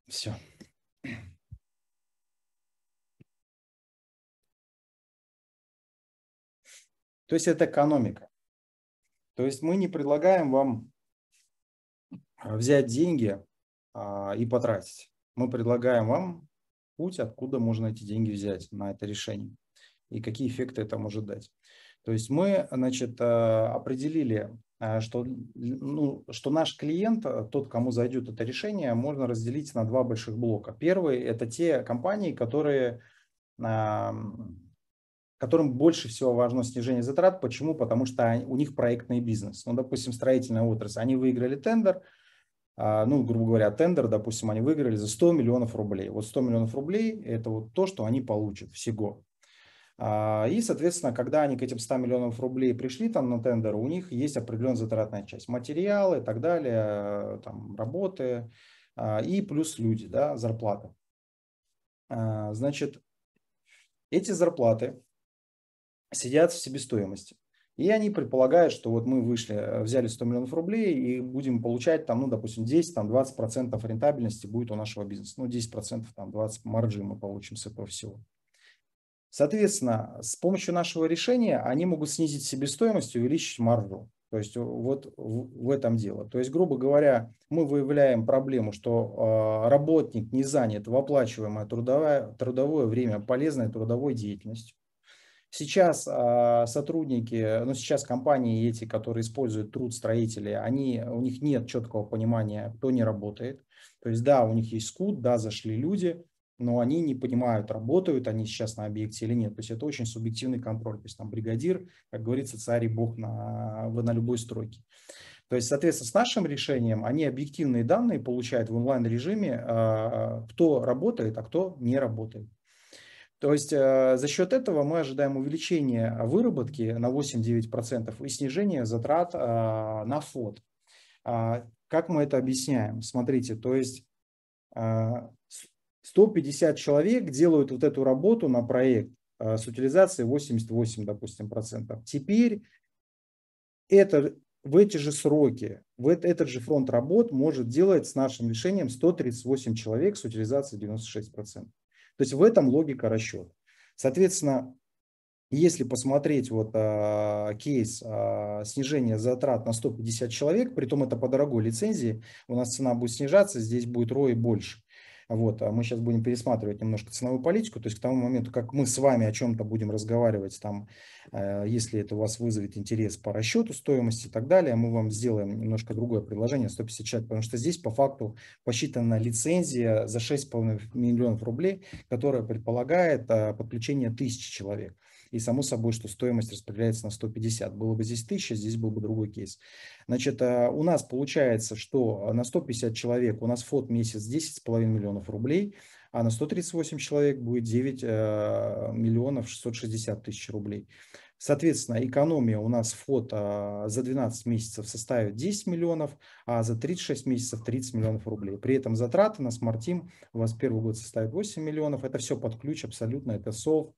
Все. То есть это экономика. То есть мы не предлагаем вам а, взять деньги а, и потратить. Мы предлагаем вам путь, откуда можно эти деньги взять на это решение и какие эффекты это может дать. То есть мы значит, а, определили Э, что, ну, что наш клиент, э, тот, кому зайдет это решение, можно разделить на два больших блока. Первый – это те компании, которые, которым больше всего важно снижение затрат. Почему? Потому что у них проектный бизнес. Ну, допустим, строительная отрасль. Они выиграли тендер, а, ну, грубо говоря, тендер, допустим, они выиграли за 100 миллионов рублей. Вот 100 миллионов рублей – это вот то, что они получат всего. А, и, соответственно, когда они к этим 100 миллионов рублей пришли там на тендер, у них есть определенная затратная часть. Материалы и так далее, э, там, работы а, и плюс люди, да, зарплаты. А, значит, эти зарплаты сидят в себестоимости. И они предполагают, что вот мы вышли, э, взяли 100 миллионов рублей и будем получать там, ну, допустим, 10-20% рентабельности будет у нашего бизнеса. Ну, 10% там 20 маржи мы получим с этого всего. Соответственно, с помощью нашего решения они могут снизить себестоимость и увеличить маржу. То есть э, вот в этом дело. То есть, грубо говоря, мы выявляем проблему, что э, работник не занят в оплачиваемое трудовое, трудовое время полезной трудовой деятельностью. Сейчас э, сотрудники, ну сейчас компании эти, которые используют труд строителей, они, у них нет четкого понимания, кто не работает. То есть да, у них есть скуд, да, зашли люди, но они не понимают, работают они сейчас на объекте или нет. То есть это очень субъективный контроль. То есть там бригадир, как говорится, царь и бог на, на любой стройке. То есть, соответственно, с нашим решением они объективные данные получают в онлайн-режиме, а, кто работает, а кто не работает. То есть а, за счет этого мы ожидаем увеличения выработки на 8-9% и снижение затрат а, на фот. Как мы это объясняем? Смотрите, то есть 150 человек делают вот эту работу на проект э, с утилизацией 88, допустим, процентов. Теперь это, в эти же сроки, в этот же фронт работ может делать с нашим решением 138 человек с утилизацией 96%. То есть в этом логика расчета. Соответственно, если посмотреть вот а, кейс а, снижения затрат на 150 человек, при том это по дорогой лицензии, у нас цена будет снижаться, здесь будет ROI больше. Вот, а мы сейчас будем пересматривать немножко ценовую политику, то есть к тому моменту, как мы с вами о чем-то будем разговаривать, там, э, если это у вас вызовет интерес по расчету стоимости и так далее, мы вам сделаем немножко другое предложение 150 человек, потому что здесь по факту посчитана лицензия за 6,5 миллионов рублей, которая предполагает э, подключение тысячи человек и само собой, что стоимость распределяется на 150. Было бы здесь 1000, здесь был бы другой кейс. Значит, э, у нас получается, что на 150 человек у нас фот месяц 10,5 миллионов рублей, а на 138 человек будет 9 э, миллионов 660 тысяч рублей. Соответственно, экономия у нас фот э, за 12 месяцев составит 10 миллионов, а за 36 месяцев 30 миллионов рублей. При этом затраты на Smart Team у вас первый год составит 8 миллионов. Это все под ключ абсолютно. Это софт,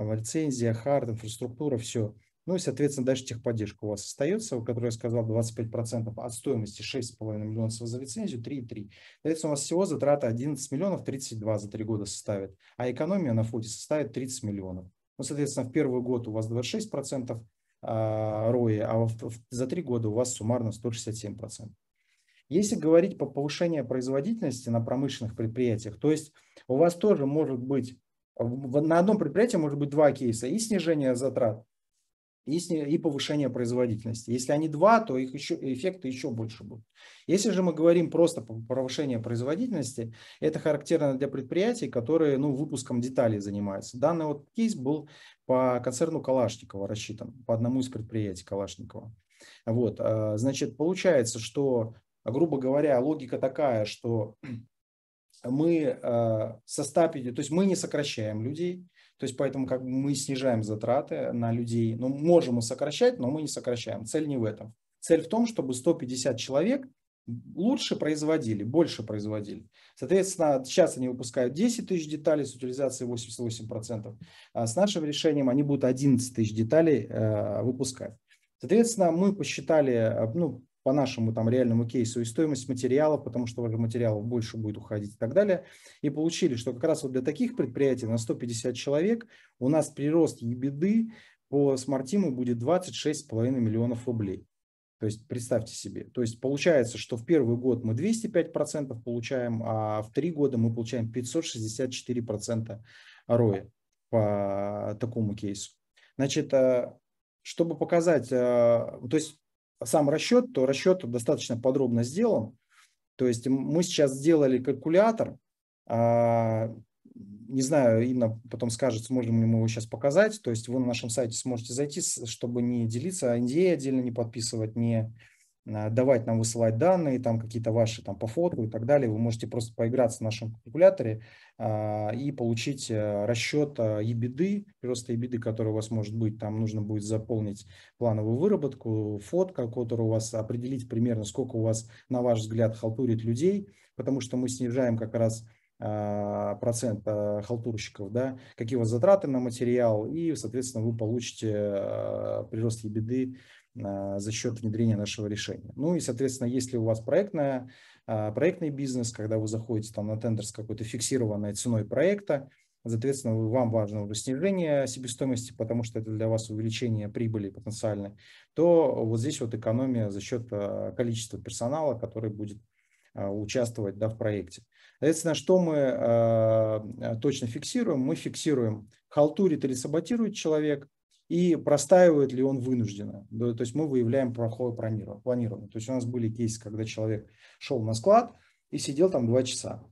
а лицензия, хард, инфраструктура, все. Ну и, соответственно, дальше техподдержка у вас остается, у которой я сказал 25% от стоимости 6,5 миллионов за лицензию, 3,3. Соответственно, у вас всего затрата 11 миллионов 32 за 3 года составит, а экономия на футе составит 30 миллионов. Ну, соответственно, в первый год у вас 26% роя, а, а за 3 года у вас суммарно 167%. Если говорить по повышению производительности на промышленных предприятиях, то есть у вас тоже может быть на одном предприятии может быть два кейса. И снижение затрат, и, повышение производительности. Если они два, то их еще, эффекты еще больше будут. Если же мы говорим просто про повышение производительности, это характерно для предприятий, которые ну, выпуском деталей занимаются. Данный вот кейс был по концерну Калашникова рассчитан, по одному из предприятий Калашникова. Вот, а, значит, получается, что, грубо говоря, логика такая, что мы э, со 150, то есть мы не сокращаем людей, то есть поэтому как бы мы снижаем затраты на людей, ну, можем и сокращать, но мы не сокращаем, цель не в этом. Цель в том, чтобы 150 человек лучше производили, больше производили. Соответственно, сейчас они выпускают 10 тысяч деталей с утилизацией 88%, а с нашим решением они будут 11 тысяч деталей э, выпускать. Соответственно, мы посчитали, э, ну, по нашему там реальному кейсу и стоимость материалов, потому что уже материалов больше будет уходить и так далее. И получили, что как раз вот для таких предприятий на 150 человек у нас прирост ебеды по смартиму будет 26,5 миллионов рублей. То есть представьте себе. То есть получается, что в первый год мы 205% получаем, а в три года мы получаем 564% роя по такому кейсу. Значит, э, чтобы показать, э, то есть сам расчет, то расчет достаточно подробно сделан. То есть мы сейчас сделали калькулятор, а, не знаю, Инна потом скажет, сможем ли мы его сейчас показать. То есть вы на нашем сайте сможете зайти, чтобы не делиться, а NDA а отдельно не подписывать, не Э, давать нам высылать данные, там какие-то ваши там по фото и так далее. Вы можете просто поиграться в нашем калькуляторе а, и получить э, расчет ебеды, э, прироста ебеды, который у вас может быть. Там нужно будет заполнить плановую выработку, фотка, которую у вас, определить примерно, сколько у вас, на ваш взгляд, халтурит людей, потому что мы снижаем как раз процент халтурщиков, да, какие у вас затраты на материал, и, соответственно, вы получите прирост ебеды Э, за счет внедрения нашего решения. Ну и, соответственно, если у вас проектная, э, проектный бизнес, когда вы заходите там на тендер с какой-то фиксированной ценой проекта, соответственно, вам важно уже снижение себестоимости, потому что это для вас увеличение прибыли потенциально, то вот здесь вот экономия за счет э, количества персонала, который будет участвовать да, в проекте. Соответственно, что мы э, точно фиксируем? Мы фиксируем, халтурит или саботирует человек, и простаивает ли он вынужденно. То есть мы выявляем плохое планирование. То есть у нас были кейсы, когда человек шел на склад и сидел там два часа.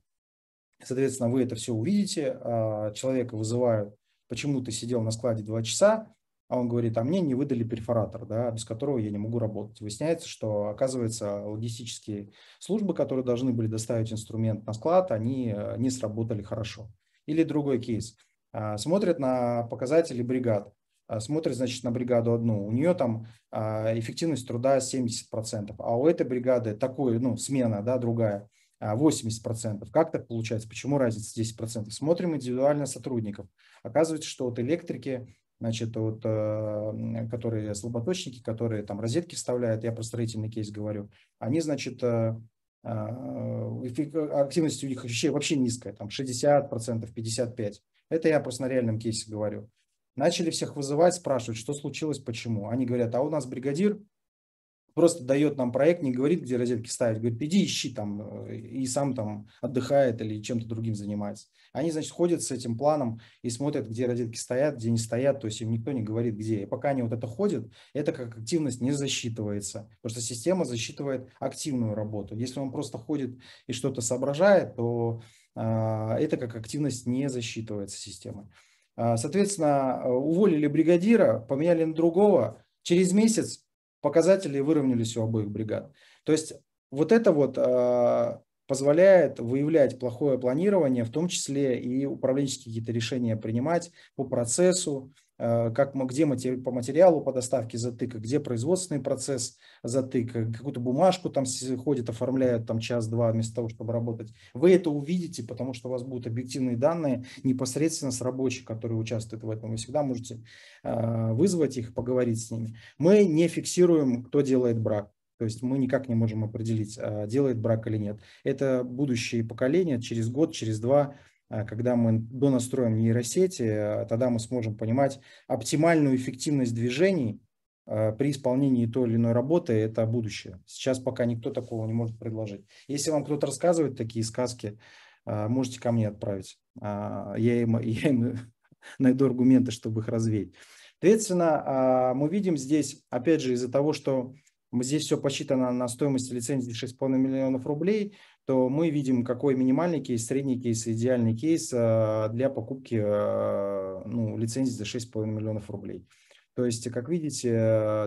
Соответственно, вы это все увидите, а, человека вызывают, почему ты сидел на складе два часа, а он говорит, а мне не выдали перфоратор, да, без которого я не могу работать. Выясняется, что, оказывается, логистические службы, которые должны были доставить инструмент на склад, они э, не сработали хорошо. Или другой кейс. А, смотрят на показатели бригад а, смотрит, значит, на бригаду одну, у нее там а, эффективность труда 70%, а у этой бригады такой, ну, смена, да, другая, 80%. А, как так получается? Почему разница 10%? Смотрим индивидуально сотрудников. Оказывается, что вот электрики, значит, вот, которые слаботочники, которые там розетки вставляют, я про строительный кейс говорю, они, значит, активность у них вообще, вообще низкая, там 60%, 55%. Это я просто на реальном кейсе говорю. Начали всех вызывать, спрашивать, что случилось, почему. Они говорят, а у нас бригадир просто дает нам проект, не говорит, где розетки ставить, говорит, иди ищи там, э, и сам там отдыхает или чем-то другим занимается. Они, значит, ходят с этим планом и смотрят, где розетки стоят, где не стоят, то есть им никто не говорит, где. И пока они вот это ходят, это как активность не засчитывается, потому что система засчитывает активную работу. Если он просто ходит и что-то соображает, то э, это как активность не засчитывается системой. А, соответственно, э, уволили бригадира, поменяли на другого. Через месяц показатели выровнялись у обоих бригад. То есть вот это вот э, позволяет выявлять плохое планирование, в том числе и управленческие какие-то решения принимать по процессу, Э, как мы, где матери, по материалу по доставке затыка, где производственный процесс затыка, какую-то бумажку там ходит, оформляет там час-два вместо того, чтобы работать. Вы это увидите, потому что у вас будут объективные данные непосредственно с рабочих, которые участвуют в этом. Вы всегда можете э, вызвать их, поговорить с ними. Мы не фиксируем, кто делает брак. То есть мы никак не можем определить, а, делает брак или нет. Это будущие поколения через год, через два а, когда мы донастроим нейросети, а, тогда мы сможем понимать оптимальную эффективность движений а, при исполнении той или иной работы – это будущее. Сейчас пока никто такого не может предложить. Если вам кто-то рассказывает такие сказки, можете ко мне отправить. Я им, я им найду аргументы, чтобы их развеять. Соответственно, мы видим здесь, опять же, из-за того, что здесь все посчитано на стоимость лицензии 6,5 миллионов рублей, то мы видим, какой минимальный кейс, средний кейс идеальный кейс а, для покупки а, ну, лицензии за 6,5 миллионов рублей. То есть, как видите,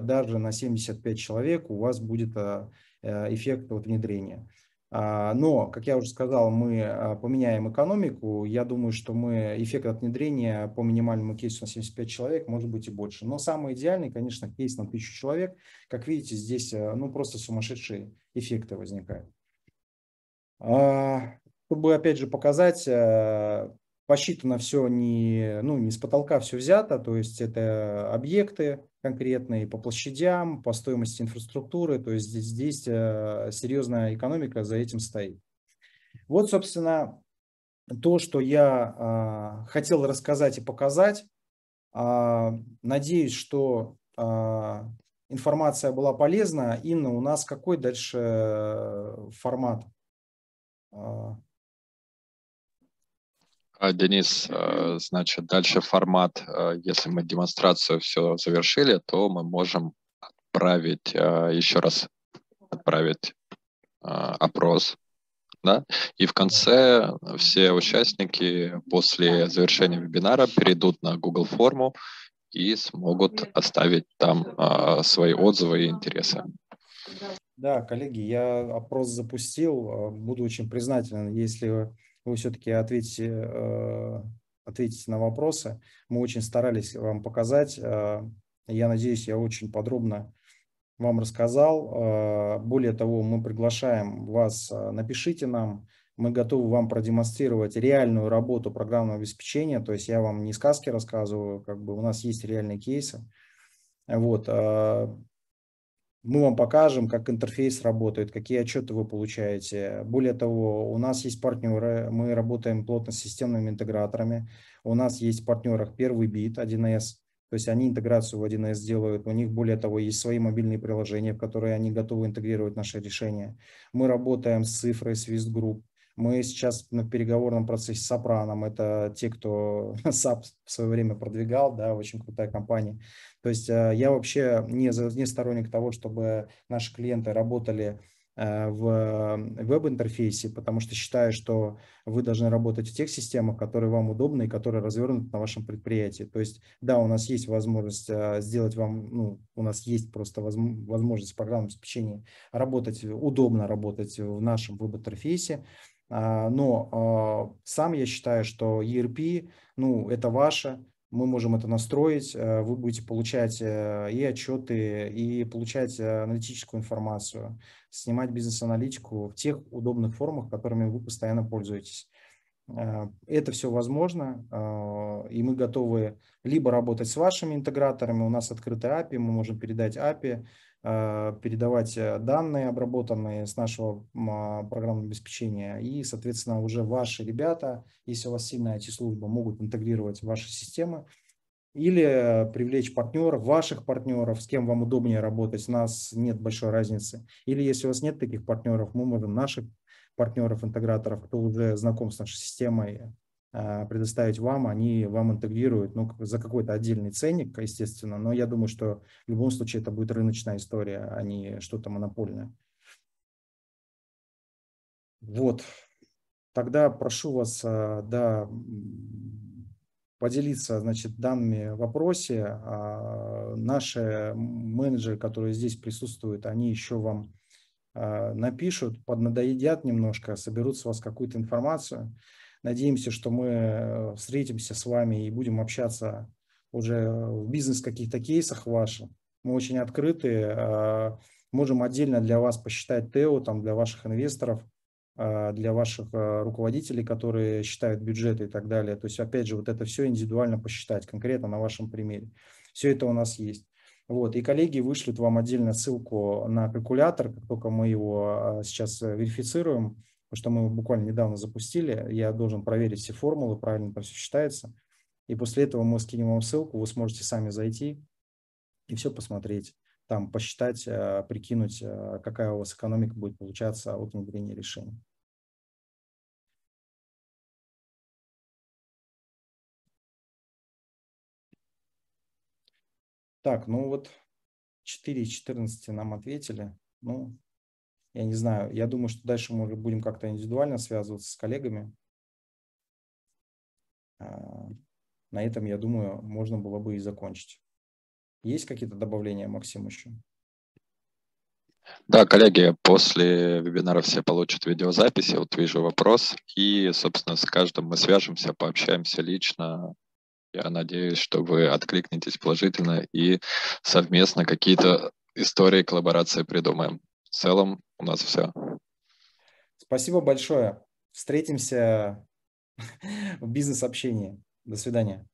даже на 75 человек у вас будет а, э, эффект от внедрения. Но, как я уже сказал, мы поменяем экономику. Я думаю, что мы эффект от внедрения по минимальному кейсу на 75 человек может быть и больше. Но самый идеальный, конечно, кейс на 1000 человек. Как видите, здесь ну, просто сумасшедшие эффекты возникают. А, чтобы, опять же, показать, э, посчитано все не, ну, не с потолка все взято, то есть это объекты конкретные по площадям, по стоимости инфраструктуры, то есть здесь, здесь э, серьезная экономика за этим стоит. Вот, собственно, то, что я э, хотел рассказать и показать. А, надеюсь, что информация была полезна. Инна, у нас какой дальше формат? А. А, Денис, э, значит, дальше формат, э, если мы демонстрацию все завершили, то мы можем отправить, э, еще раз отправить опрос, да, и в конце все участники после завершения вебинара перейдут на Google форму и смогут оставить там свои отзывы и интересы. Да, коллеги, я опрос запустил. А, буду очень признателен, если вы все-таки ответите, э, ответите на вопросы. Мы очень старались вам показать. А, я надеюсь, я очень подробно вам рассказал. А, более того, мы приглашаем вас, напишите нам, мы готовы вам продемонстрировать реальную работу программного обеспечения, то есть я вам не сказки рассказываю, как бы у нас есть реальные кейсы. Вот, мы вам покажем, как интерфейс работает, какие отчеты вы получаете. Более того, у нас есть партнеры, мы работаем плотно с системными интеграторами. У нас есть в партнерах первый бит 1С, то есть они интеграцию в 1С делают, у них более того есть свои мобильные приложения, в которые они готовы интегрировать наше решение. Мы работаем с цифрой Swiss Group, мы сейчас на переговорном процессе с Сопраном, это те, кто САП в свое время продвигал, да, очень крутая компания. То есть э, я вообще не, не сторонник того, чтобы наши клиенты работали э, в э, веб-интерфейсе, потому что считаю, что вы должны работать в тех системах, которые вам удобны и которые развернуты на вашем предприятии. То есть, да, у нас есть возможность сделать вам, ну, у нас есть просто возможность программного обеспечения работать, удобно работать в нашем веб-интерфейсе, а, но а, сам я считаю, что ERP, ну, это ваше, мы можем это настроить, э, вы будете получать э, и отчеты, и получать э, аналитическую информацию, снимать бизнес-аналитику в тех удобных формах, которыми вы постоянно пользуетесь. Это все возможно, а, и мы готовы либо работать с вашими интеграторами, у нас открытый API, мы можем передать API, Э, передавать э, данные, обработанные с нашего программного обеспечения. И, соответственно, уже ваши ребята, если у вас сильная IT-служба, могут интегрировать ваши системы или э, привлечь партнеров, ваших партнеров, с кем вам удобнее работать, у нас нет большой разницы. Или если у вас нет таких партнеров, мы можем наших партнеров, интеграторов, кто уже знаком с нашей системой, а, предоставить вам, они вам интегрируют ну, за какой-то отдельный ценник, естественно, но я думаю, что в любом случае это будет рыночная история, а не что-то монопольное. Вот. Тогда прошу вас а, да, поделиться значит, данными в вопросе. А, наши менеджеры, которые здесь присутствуют, они еще вам напишут, поднадоедят немножко, соберут с вас какую-то информацию. Надеемся, что мы э, встретимся с вами и будем общаться уже в бизнес каких-то кейсах ваших. Мы очень открыты, а, можем отдельно для вас посчитать ТЭО, там, для ваших инвесторов, а, для ваших а, руководителей, которые считают бюджеты и так далее. То есть, опять же, вот это все индивидуально посчитать, конкретно на вашем примере. Все это у нас есть. Вот, и коллеги вышлют вам отдельно ссылку на калькулятор, как только мы его сейчас э, верифицируем, потому что мы буквально недавно запустили. Я должен проверить все формулы, правильно там все считается. И после этого мы скинем вам ссылку, вы сможете сами зайти и все посмотреть, там посчитать, э, прикинуть, э, какая у вас экономика будет получаться от внедрения решений. Так, ну вот 4 из 14 нам ответили. Ну, я не знаю, я думаю, что дальше мы будем как-то индивидуально связываться с коллегами. А, на этом, я думаю, можно было бы и закончить. Есть какие-то добавления, Максим, еще? Да, коллеги, после вебинара все получат видеозаписи, вот вижу вопрос, и, собственно, с каждым мы свяжемся, пообщаемся лично. Я надеюсь, что вы откликнетесь положительно и совместно какие-то истории коллаборации придумаем в целом у нас все. Спасибо большое. Встретимся в бизнес-общении. До свидания.